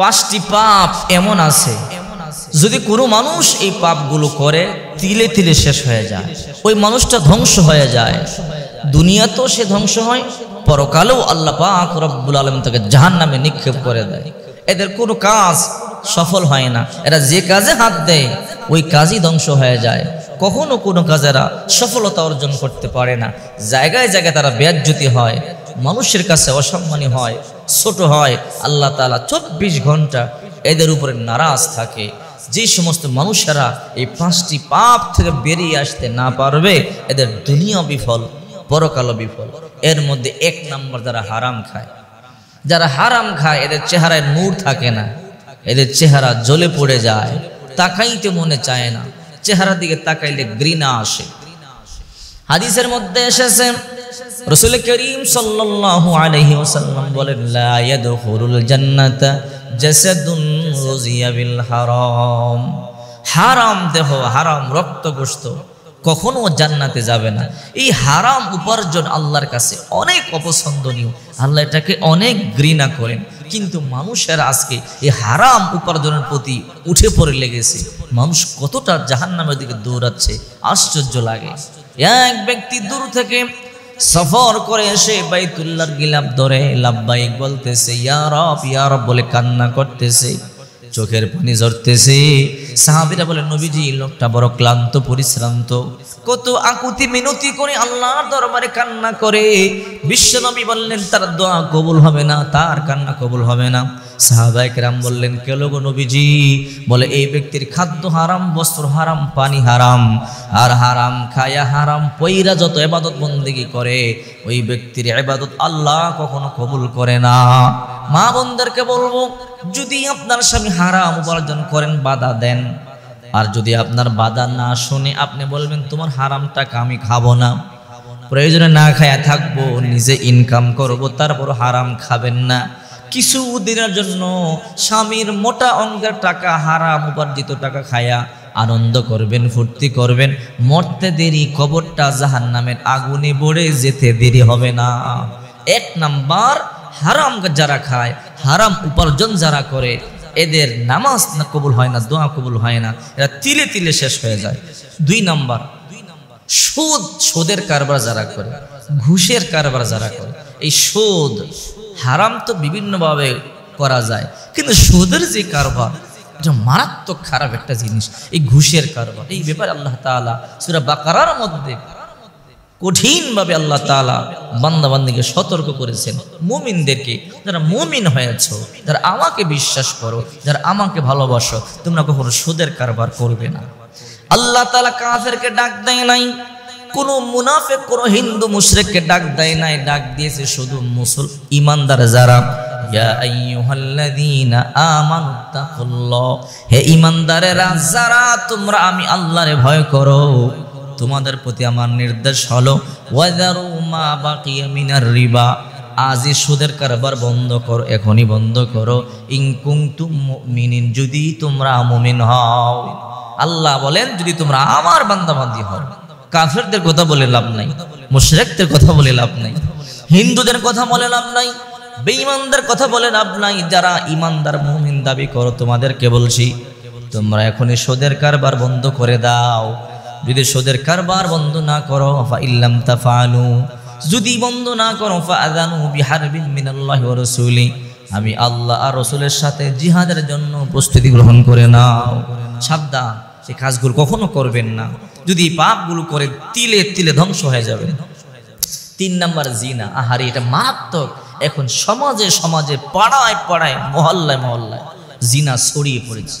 পাঁচটি পাপ এমন আছে যদি কোনো মানুষ এই পাপগুলো করে তিলে তিলে শেষ হয়ে যায় ওই মানুষটা ধ্বংস হয়ে যায় দুনিয়া তো সে ধ্বংস হয় পরকালেও আল্লাহ পাক রব্বুল আলম তাকে জাহান নামে নিক্ষেপ করে দেয় এদের কোনো কাজ সফল হয় না এরা যে কাজে হাত দেয় ওই কাজই ধ্বংস হয়ে যায় কখনো কোনো কাজেরা সফলতা অর্জন করতে পারে না জায়গায় জায়গায় তারা ব্যাজ্যুতি হয় মানুষের কাছে অসম্মানী হয় ছোট হয় আল্লাহ তালা চব্বিশ ঘন্টা এদের উপরে নারাজ থাকে যে সমস্ত মানুষেরা এই পাঁচটি পাপ থেকে বেরিয়ে আসতে না পারবে এদের দুনিয়া বিফল পরকালও বিফল এর মধ্যে এক নম্বর যারা হারাম খায় যারা হারাম খায় এদের চেহারায় নূর থাকে না এদের চেহারা জ্বলে পড়ে যায় তাকাইতে মনে চায় না চেহারা দিকে তাকাইলে ঘৃণা আসে হাদিসের মধ্যে এসেছে রসুল করিম সাল্লাল্লাহু আলাইহি ওয়াসাল্লাম বলেন লা ইয়াদখুলুল জান্নাতা জাসাদুন রুজিয়া বিল হারাম হারাম দেহ হারাম রক্ত গোশত কখনো জান্নাতে যাবে না এই হারাম উপার্জন আল্লাহর কাছে অনেক অপছন্দনীয় আল্লাহ এটাকে অনেক ঘৃণা করেন কিন্তু মানুষের আজকে এই হারাম উপার্জনের প্রতি উঠে পড়ে লেগেছে মানুষ কতটা জাহান্নামের দিকে দৌড়াচ্ছে আশ্চর্য লাগে এক ব্যক্তি দূর থেকে সফর করে এসে বাইতুল্লার গিলাপ ধরে লাভবাইক বলতেছে ইয়ারফ ইয়ারব বলে কান্না করতেছে চোখের পানি ঝরতেছে সাহাবিরা বলে নবীজি লোকটা বড় ক্লান্ত পরিশ্রান্ত কত আকুতি মিনতি করে আল্লাহর দরবারে কান্না করে বিশ্বনবী বললেন তার দোয়া কবুল হবে না তার কান্না কবুল হবে না সাহাবায় কেরাম বললেন কেল গো নবীজি বলে এই ব্যক্তির খাদ্য হারাম বস্ত্র হারাম পানি হারাম আর হারাম খায়া হারাম পৈরা যত এবাদত বন্দিগি করে ওই ব্যক্তির এবাদত আল্লাহ কখনো কবুল করে না মা বোনদেরকে বলবো যদি আপনার স্বামী হারাম উপার্জন করেন বাধা দেন আর যদি আপনার বাধা না শুনে আপনি বলবেন তোমার হারাম টাকা আমি খাবো না প্রয়োজনে না খায়া থাকবো নিজে ইনকাম করব তারপর হারাম খাবেন না কিছু দিনের জন্য স্বামীর মোটা অঙ্কের টাকা হারাম উপার্জিত টাকা খায়া আনন্দ করবেন ফুর্তি করবেন মরতে দেরি কবরটা জাহান নামের আগুনে বড়ে যেতে দেরি হবে না এক নাম্বার হারাম যারা খায় হারাম উপার্জন যারা করে এদের নামাজ না কবুল হয় না দোয়া কবুল হয় না এরা তিলে তিলে শেষ হয়ে যায় দুই নাম্বার সুদ সুদের কারবার যারা করে ঘুষের কারবার যারা করে এই সুদ হারাম তো বিভিন্নভাবে করা যায় কিন্তু সুদের যে কারবার এটা মারাত্মক খারাপ একটা জিনিস এই ঘুষের কারবার এই ব্যাপারে আল্লাহ তালা সুরা বাকারার মধ্যে কঠিনভাবে আল্লাহ তালা বান্দাবান্দিকে সতর্ক করেছেন মুমিনদেরকে যারা মুমিন হয়েছ যারা আমাকে বিশ্বাস করো যারা আমাকে ভালোবাসো তোমরা কখনো সুদের কারবার করবে না আল্লাহ তালা কাফেরকে ডাক দেয় নাই কোনো মুনাফে কোনো হিন্দু মুশরেককে ডাক দেয় নাই ডাক দিয়েছে শুধু মুসল ইমানদার যারা হে ইমানদারেরা যারা তোমরা আমি আল্লাহরে ভয় করো তোমাদের প্রতি আমার নির্দেশ হলো ওয়াজারু মিনার রিবা আজই সুদের কারবার বন্ধ করো এখনই বন্ধ করো ইংকুং তুমিন যদি তোমরা মুমিন হও আল্লাহ বলেন যদি তোমরা আমার বান্দাবান্দি হও কাফেরদের কথা বলে লাভ নাই মুশরেকদের কথা বলে লাভ নাই হিন্দুদের কথা বলে লাভ নাই বেঈমানদের কথা বলে লাভ নাই যারা ইমানদার মুমিন দাবি করো তোমাদেরকে বলছি তোমরা এখনই সুদের কারবার বন্ধ করে দাও যদি সোদের কারবার বন্ধ না করো ফা ইল্লাম তাফালু যদি বন্ধ না করো ফা বিহার বিহারবিন মিনাল্লাহি ওয়া রাসূলি আমি আল্লাহ আর রসুলের সাথে জিহাদের জন্য প্রস্তুতি গ্রহণ করে নাও সাবধান সে কাজগুলো কখনো করবেন না যদি পাপগুলো করে তিলে তিলে ধ্বংস হয়ে যাবে তিন নাম্বার জিনা আহারি এটা মারাত্মক এখন সমাজে সমাজে পাড়ায় পাড়ায় মহল্লায় মহল্লায় জিনা ছড়িয়ে পড়েছে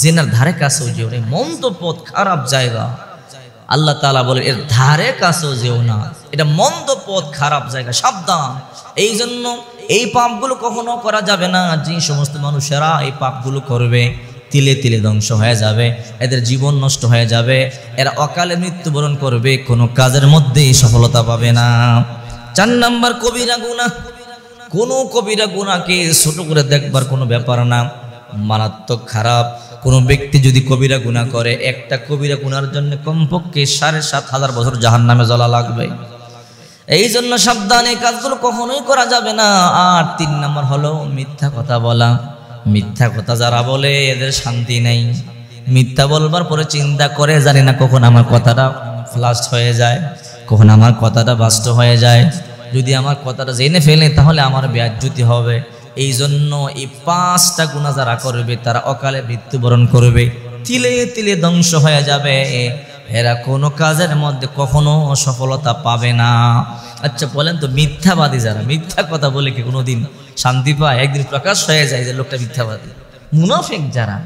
জেনার ধারে কাছেও যেও না মন্দ পথ খারাপ জায়গা আল্লাহ তালা বলে এর ধারে কাছেও যেও না এটা মন্দ পথ খারাপ জায়গা সাবধান এই জন্য এই পাপগুলো কখনো করা যাবে না যে সমস্ত মানুষেরা এই পাপগুলো করবে তিলে তিলে ধ্বংস হয়ে যাবে এদের জীবন নষ্ট হয়ে যাবে এরা অকালে মৃত্যুবরণ করবে কোনো কাজের মধ্যেই সফলতা পাবে না চার নাম্বার কবিরা গুণা কোনো কবিরা গুণাকে ছোট করে দেখবার কোনো ব্যাপার না মারাত্মক খারাপ কোনো ব্যক্তি যদি কবিরা গুণা করে একটা কবিরা গুনার জন্য কমপক্ষে সাড়ে সাত হাজার বছর জাহান নামে জ্বলা লাগবে এই জন্য সাবধান এই কাজগুলো কখনোই করা যাবে না আর তিন নম্বর হলো মিথ্যা কথা বলা মিথ্যা কথা যারা বলে এদের শান্তি নেই মিথ্যা বলবার পরে চিন্তা করে জানি না কখন আমার কথাটা ফ্লাস্ট হয়ে যায় কখন আমার কথাটা বাস্ত হয়ে যায় যদি আমার কথাটা জেনে ফেলে তাহলে আমার ব্যাজ্যুতি হবে এই জন্য এই পাঁচটা গুণা যারা করবে তারা অকালে মৃত্যুবরণ করবে তিলে তিলে ধ্বংস হয়ে যাবে এরা কোনো কাজের মধ্যে কখনো সফলতা পাবে না আচ্ছা বলেন তো মিথ্যাবাদী যারা মিথ্যা কথা বলে কি কোনো দিন শান্তি পায় একদিন প্রকাশ হয়ে যায় যে লোকটা মিথ্যাবাদী মুনাফেক যারা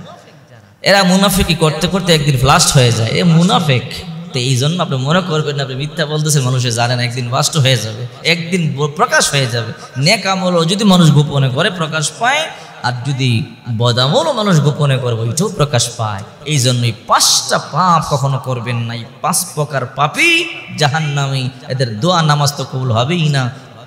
এরা মুনাফেকি করতে করতে একদিন ফ্লাস্ট হয়ে যায় এ মুনাফেক তো এই জন্য আপনি মনে করবেন আপনি মিথ্যা বলতেছেন মানুষে জানেন একদিন বাস্ট হয়ে যাবে একদিন প্রকাশ হয়ে যাবে নেকামল যদি মানুষ গোপনে করে প্রকাশ পায় আর যদি বদামলও মানুষ গোপনে করে ওইটাও প্রকাশ পায় এই জন্যই পাঁচটা পাপ কখনো করবেন না এই পাঁচ প্রকার পাপই জাহান নামে এদের দোয়া নামাজ তো কবুল হবেই না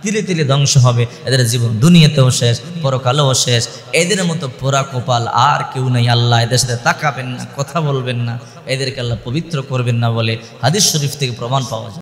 তিলে তিলে ধ্বংস হবে এদের জীবন দুনিয়াতেও শেষ পরকালেও শেষ এদের মতো পোড়া কপাল আর কেউ নেই আল্লাহ এদের সাথে তাকাবেন না কথা বলবেন না এদেরকে আল্লাহ পবিত্র করবেন না বলে হাদিস শরীফ থেকে প্রমাণ পাওয়া যায়